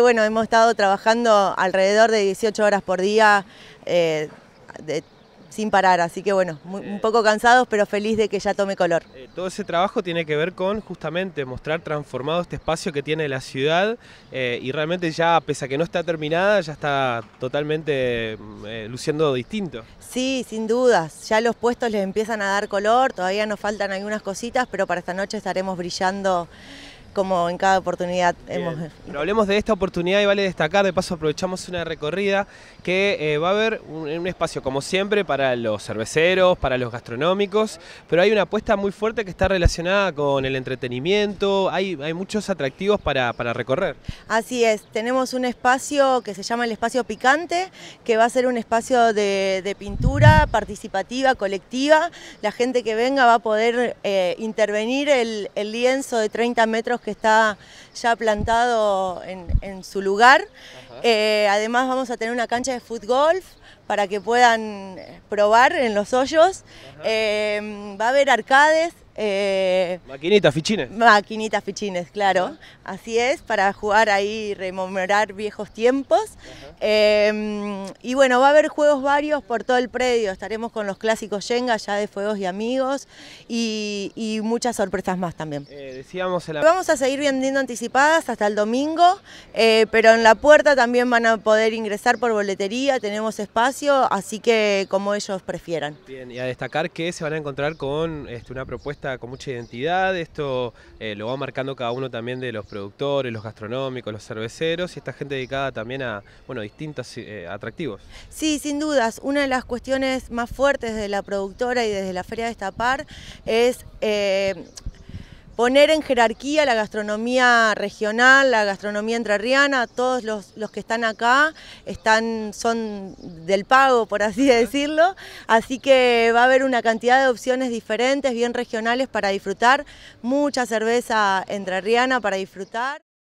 Bueno, hemos estado trabajando alrededor de 18 horas por día eh, sin parar, así que bueno, un eh. poco cansados, pero feliz de que ya tome color. Eh, todo ese trabajo tiene que ver con justamente mostrar transformado este espacio que tiene la ciudad y realmente ya, pese a que no está terminada, ya está totalmente luciendo distinto. Sí, sin dudas, ya los puestos les empiezan a dar color, todavía nos faltan algunas cositas, pero para esta noche estaremos brillando como en cada oportunidad hemos... Pero hablemos de esta oportunidad y vale destacar, de paso aprovechamos una recorrida que eh, va a haber un, espacio como siempre para los cerveceros, para los gastronómicos, pero hay una apuesta muy fuerte que está relacionada con el entretenimiento, hay, muchos atractivos para, recorrer. Así es, tenemos un espacio que se llama el espacio picante, que va a ser un espacio de, pintura participativa, colectiva, la gente que venga va a poder eh, intervenir el, el lienzo de 30 metros que está ya plantado en, su lugar. Eh, además vamos a tener una cancha de fútbol para que puedan probar en los hoyos. Eh, va a haber arcades, eh, maquinitas, fichines. Maquinitas, fichines, claro. Así es, para jugar ahí, rememorar viejos tiempos. Em, y bueno, va a haber juegos varios por todo el predio. Estaremos con los clásicos Yenga, ya de Fuegos y Amigos, y, muchas sorpresas más también. Eh, decíamos Vamos a seguir vendiendo anticipadas hasta el domingo, eh, pero en la puerta también van a poder ingresar por boletería, tenemos espacio, así que como ellos prefieran. Bien, y a destacar que se van a encontrar con este, una propuesta con mucha identidad, esto eh, lo va marcando cada uno también de los productores, los gastronómicos, los cerveceros y esta gente dedicada también a bueno, distintos eh, atractivos. Sí, sin dudas, una de las cuestiones más fuertes de la productora y desde la Feria de Estapar es eh, poner en jerarquía la gastronomía regional, la gastronomía entrerriana, todos los, los, que están acá están, son del pago, por así decirlo, así que va a haber una cantidad de opciones diferentes, bien regionales para disfrutar, mucha cerveza entrerriana para disfrutar.